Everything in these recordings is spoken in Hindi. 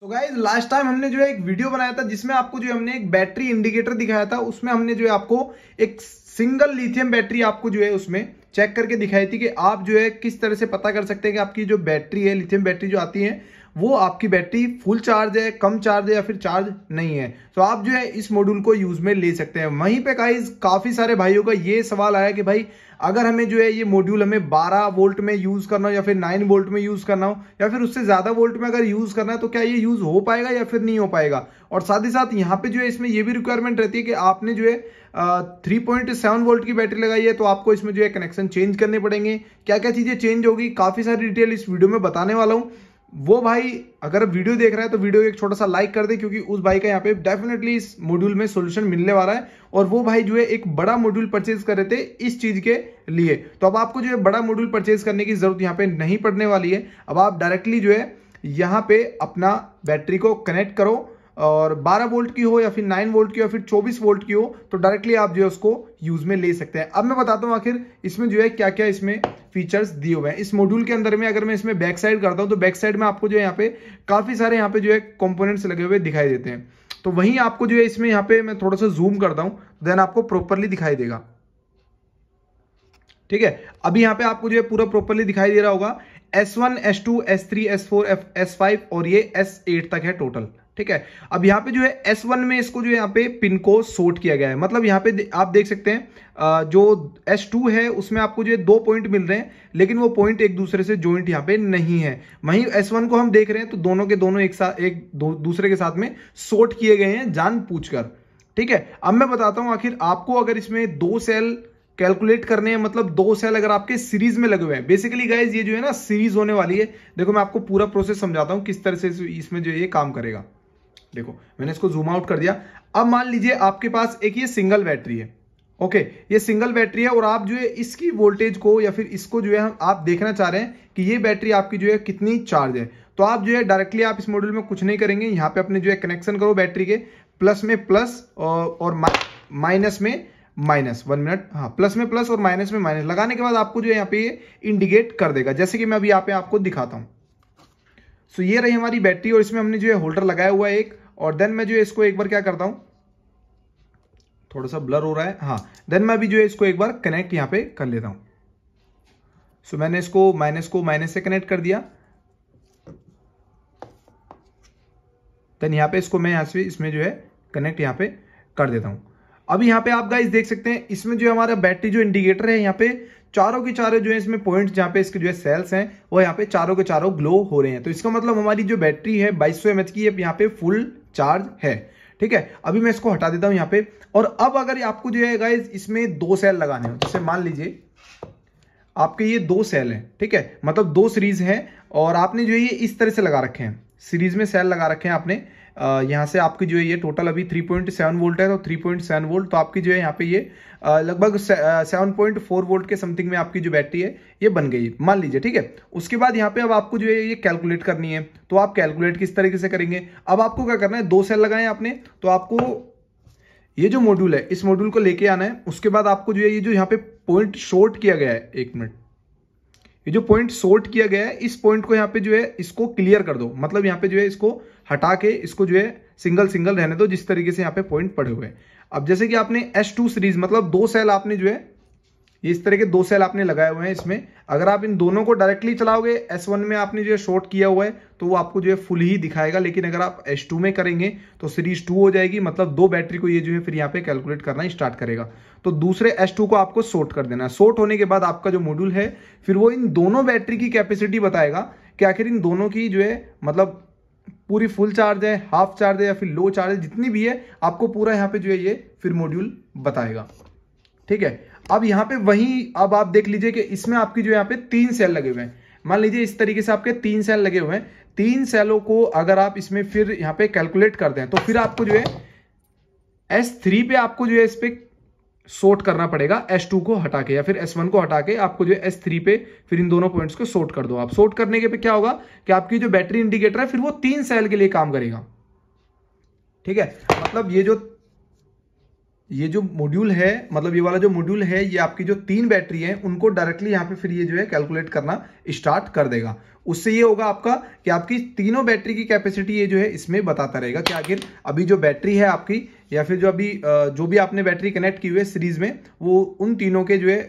तो गाइज लास्ट टाइम हमने जो है एक वीडियो बनाया था जिसमें आपको जो हमने एक बैटरी इंडिकेटर दिखाया था उसमें हमने जो है आपको एक सिंगल लिथियम बैटरी आपको जो है उसमें चेक करके दिखाई थी कि आप जो है किस तरह से पता कर सकते हैं कि आपकी जो बैटरी है लिथियम बैटरी जो आती है वो आपकी बैटरी फुल चार्ज है कम चार्ज है या फिर चार्ज नहीं है तो आप जो है इस मॉड्यूल को यूज़ में ले सकते हैं वहीं पे गाइज काफ़ी सारे भाइयों का ये सवाल आया कि भाई अगर हमें जो है ये मॉड्यूल हमें 12 वोल्ट में यूज़ करना हो या फिर 9 वोल्ट में यूज़ करना हो या फिर उससे ज़्यादा वोल्ट में अगर यूज़ करना है तो क्या ये यूज़ हो पाएगा या फिर नहीं हो पाएगा और साथ ही साथ यहाँ पे जो है इसमें ये भी रिक्वायरमेंट रहती है कि आपने जो है थ्री पॉइंट सेवन वोल्ट की बैटरी लगाई है तो आपको इसमें जो है कनेक्शन चेंज करने पड़ेंगे क्या क्या चीज़ें चेंज होगी काफ़ी सारी डिटेल इस वीडियो में बताने वाला हूँ वो भाई अगर वीडियो देख रहा है तो वीडियो एक छोटा सा लाइक कर दे क्योंकि उस भाई का यहाँ पे डेफिनेटली इस मॉड्यूल में सोल्यूशन मिलने वाला है और वो भाई जो है एक बड़ा मॉड्यूल परचेज कर रहे थे इस चीज़ के लिए तो अब आपको जो है बड़ा मॉड्यूल परचेज करने की ज़रूरत यहाँ पे नहीं पड़ने वाली है अब आप डायरेक्टली जो है यहाँ पे अपना बैटरी को कनेक्ट करो और 12 वोल्ट की हो या फिर 9 वोल्ट की हो या फिर 24 वोल्ट की हो तो डायरेक्टली आप जो है उसको यूज़ में ले सकते हैं अब मैं बताता हूँ आखिर इसमें जो है क्या क्या इसमें फीचर्स दिए हुए हैं इस मॉड्यूल के अंदर में अगर मैं इसमें बैक साइड करता हूँ तो बैक साइड में आपको जो है यहाँ पे काफ़ी सारे यहाँ पे जो है कंपोनेंट्स लगे हुए दिखाई देते हैं तो वहीं आपको जो है इसमें यहाँ पे मैं थोड़ा सा जूम करता हूँ देन आपको प्रॉपरली दिखाई देगा ठीक है अभी यहाँ पे आपको जो है पूरा प्रॉपरली दिखाई दे रहा होगा S1, S2, S3, S4, S5 और ये S8 तक है टोटल ठीक है अब यहाँ पे जो है एस वन में इसको जो यहाँ पे पिन को सोर्ट किया गया है मतलब यहाँ पे आप देख सकते हैं जो एस टू है उसमें आपको जो है दो पॉइंट मिल रहे हैं लेकिन वो पॉइंट एक दूसरे से ज्वाइंट यहाँ पे नहीं है वहीं एस वन को हम देख रहे हैं तो दोनों के दोनों एक साथ एक दो, दूसरे के साथ में सोर्ट किए गए हैं जान पूछ कर ठीक है अब मैं बताता हूँ आखिर आपको अगर इसमें दो सेल कैलकुलेट करने हैं मतलब दो सेल अगर आपके सीरीज में लगे हुए हैं बेसिकली गाइज ये जो है ना सीरीज होने वाली है देखो मैं आपको पूरा प्रोसेस समझाता हूँ किस तरह से इसमें जो ये काम करेगा देखो मैंने इसको जूम आउट कर दिया अब मान लीजिए आपके पास एक ये सिंगल बैटरी है ओके ये सिंगल बैटरी है और आप जो है इसकी वोल्टेज को या फिर इसको जो है आप देखना चाह रहे हैं कि ये बैटरी आपकी जो है कितनी चार्ज है तो आप जो है डायरेक्टली आप इस मॉड्यूल में कुछ नहीं करेंगे यहाँ पे अपने जो है कनेक्शन करो बैटरी के प्लस में प्लस और माइनस में माइनस वन मिनट हाँ प्लस में प्लस और माइनस में माइनस लगाने के बाद आपको जो है यहाँ पे ये इंडिकेट कर देगा जैसे कि मैं अभी यहाँ पे आपको दिखाता हूँ सो so, ये रही हमारी बैटरी और इसमें हमने जो है होल्डर लगाया हुआ है एक और देन मैं जो है इसको एक बार क्या करता हूं थोड़ा सा ब्लर हो रहा है हाँ देन मैं अभी जो है इसको एक बार कनेक्ट यहां पे कर लेता हूं सो so, मैंने इसको माइनस को माइनस से कनेक्ट कर दिया देन यहां पे इसको मैं यहां से इसमें जो है कनेक्ट यहां पे कर देता हूं अब यहां पे आप गाइस देख सकते हैं इसमें जो है हमारा बैटरी जो इंडिकेटर है यहां पे चारों के चारों जो है इसमें पॉइंट्स जहाँ पे इसके जो है सेल्स हैं वो यहाँ पे चारों के चारों ग्लो हो रहे हैं तो इसका मतलब हमारी जो बैटरी है 2200 सौ की है यहाँ पे फुल चार्ज है ठीक है अभी मैं इसको हटा देता हूं यहां पे और अब अगर आपको जो है गाइज इसमें दो सेल लगाने हो जैसे मान लीजिए आपके ये दो सेल हैं ठीक है मतलब दो सीरीज हैं और आपने जो है ये इस तरह से लगा रखे हैं सीरीज में सेल लगा रखे हैं आपने यहाँ से आपकी जो है ये टोटल अभी 3.7 वोल्ट है तो 3.7 वोल्ट तो आपकी जो है यहाँ पे ये लगभग 7.4 वोल्ट के समथिंग में आपकी जो बैटरी है ये बन गई मान लीजिए ठीक है उसके बाद यहाँ पे अब आपको जो है ये कैलकुलेट करनी है तो आप कैलकुलेट किस तरीके से करेंगे अब आपको क्या करना है दो सेल लगाए आपने तो आपको ये जो मॉड्यूल है इस मॉड्यूल को लेके आना है उसके बाद आपको जो है ये जो यहाँ पे पॉइंट शॉर्ट किया गया है एक मिनट ये जो पॉइंट सोर्ट किया गया है इस पॉइंट को यहाँ पे जो है इसको क्लियर कर दो मतलब यहाँ पे जो है इसको हटा के इसको जो है सिंगल सिंगल रहने दो जिस तरीके से यहाँ पे पॉइंट पड़े हुए हैं अब जैसे कि आपने एस टू सीरीज मतलब दो सेल आपने जो है इस तरह के दो सेल आपने लगाए हुए हैं इसमें अगर आप इन दोनों को डायरेक्टली चलाओगे एस वन में आपने जो है शॉर्ट किया हुआ है तो वो आपको जो है फुल ही दिखाएगा लेकिन अगर आप एस टू में करेंगे तो सीरीज टू हो जाएगी मतलब दो बैटरी को ये जो है फिर यहाँ पे कैलकुलेट करना स्टार्ट करेगा तो दूसरे एस टू को आपको शॉर्ट कर देना है शॉर्ट होने के बाद आपका जो मॉड्यूल है फिर वो इन दोनों बैटरी की कैपेसिटी बताएगा कि आखिर इन दोनों की जो है मतलब पूरी फुल चार्ज है हाफ चार्ज है या फिर लो चार्ज है जितनी भी है आपको पूरा यहाँ पे जो है ये फिर मॉड्यूल बताएगा ठीक है अब यहाँ पे वही अब आप देख लीजिए कि इसमें आपकी जो यहाँ पे तीन सेल लगे हुए हैं मान लीजिए इस तरीके से आपके तीन सेल लगे हुए हैं तीन सेलों को अगर आप इसमें फिर यहाँ पे कैलकुलेट कर दें तो फिर आपको जो है S3 पे आपको जो है इस पर सोर्ट करना पड़ेगा S2 को हटा के या फिर S1 को हटा के आपको जो है S3 पे फिर इन दोनों पॉइंट्स को सोर्ट कर दो आप सोर्ट करने के पे क्या होगा कि आपकी जो बैटरी इंडिकेटर है फिर वो तीन सेल के लिए काम करेगा ठीक है मतलब ये जो ये जो मॉड्यूल है मतलब ये वाला जो मॉड्यूल है ये आपकी जो तीन बैटरी है उनको डायरेक्टली यहाँ पे फिर ये जो है कैलकुलेट करना स्टार्ट कर देगा उससे ये होगा आपका कि आपकी तीनों बैटरी की कैपेसिटी ये जो है इसमें बताता रहेगा कि आखिर अभी जो बैटरी है आपकी या फिर जो अभी जो भी आपने बैटरी कनेक्ट की हुई है सीरीज में वो उन तीनों के जो है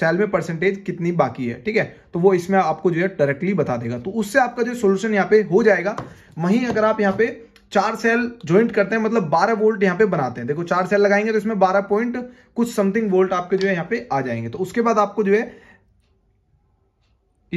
सेल में परसेंटेज कितनी बाकी है ठीक है तो वो इसमें आपको जो है डायरेक्टली बता देगा तो उससे आपका जो सोल्यूशन यहाँ पे हो जाएगा वहीं अगर आप यहाँ पे चार सेल ज्वाइंट करते हैं मतलब 12 वोल्ट यहाँ पे बनाते हैं देखो चार सेल लगाएंगे तो इसमें 12 पॉइंट कुछ समथिंग वोल्ट आपके जो है यहाँ पे आ जाएंगे तो उसके बाद आपको जो है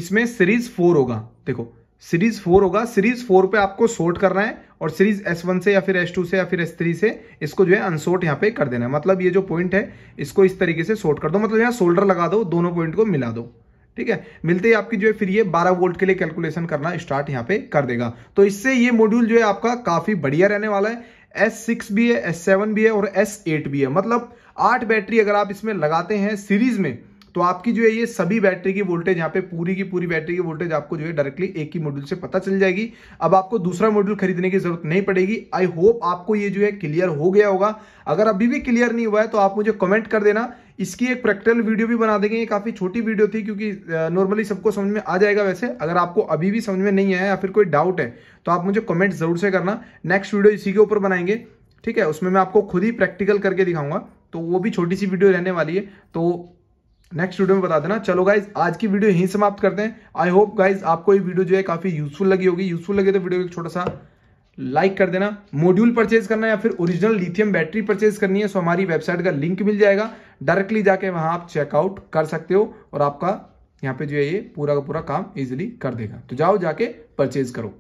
इसमें सीरीज फोर होगा देखो सीरीज फोर होगा सीरीज फोर पे आपको सोर्ट करना है और सीरीज एस वन से या फिर एस टू से या फिर एस थ्री से इसको जो है अनसोर्ट यहाँ पे कर देना है मतलब ये जो पॉइंट है इसको इस तरीके से सोर्ट कर दो मतलब यहाँ सोल्डर लगा दो दोनों पॉइंट को मिला दो ठीक है मिलते ही आपकी जो है फिर ये 12 वोल्ट के लिए कैलकुलेशन करना स्टार्ट यहाँ पे कर देगा तो इससे ये मॉड्यूल जो है आपका काफी बढ़िया रहने वाला है एस सिक्स भी है एस सेवन भी है और एस एट भी है मतलब आठ बैटरी अगर आप इसमें लगाते हैं सीरीज में तो आपकी जो है ये सभी बैटरी की वोल्टेज यहाँ पे पूरी की पूरी बैटरी की वोल्टेज आपको जो है डायरेक्टली एक ही मॉड्यूल से पता चल जाएगी अब आपको दूसरा मॉड्यूल खरीदने की जरूरत नहीं पड़ेगी आई होप आपको ये जो है क्लियर हो गया होगा अगर अभी भी क्लियर नहीं हुआ है तो आप मुझे कमेंट कर देना इसकी एक प्रैक्टिकल वीडियो भी बना देंगे ये काफ़ी छोटी वीडियो थी क्योंकि नॉर्मली सबको समझ में आ जाएगा वैसे अगर आपको अभी भी समझ में नहीं आया या फिर कोई डाउट है तो आप मुझे कमेंट जरूर से करना नेक्स्ट वीडियो इसी के ऊपर बनाएंगे ठीक है उसमें मैं आपको खुद ही प्रैक्टिकल करके दिखाऊंगा तो वो भी छोटी सी वीडियो रहने वाली है तो नेक्स्ट वीडियो में बता देना चलो गाइज आज की वीडियो यहीं समाप्त करते हैं आई होप गाइज आपको ये वीडियो जो है काफ़ी यूजफुल लगी होगी यूजफुल लगे तो वीडियो एक छोटा सा लाइक कर देना मॉड्यूल परचेज करना या फिर ओरिजिनल लिथियम बैटरी परचेज करनी है सो हमारी वेबसाइट का लिंक मिल जाएगा डायरेक्टली जाके वहां आप चेकआउट कर सकते हो और आपका यहाँ पे जो है ये पूरा का पूरा काम इजिली कर देगा तो जाओ जाके परचेज करो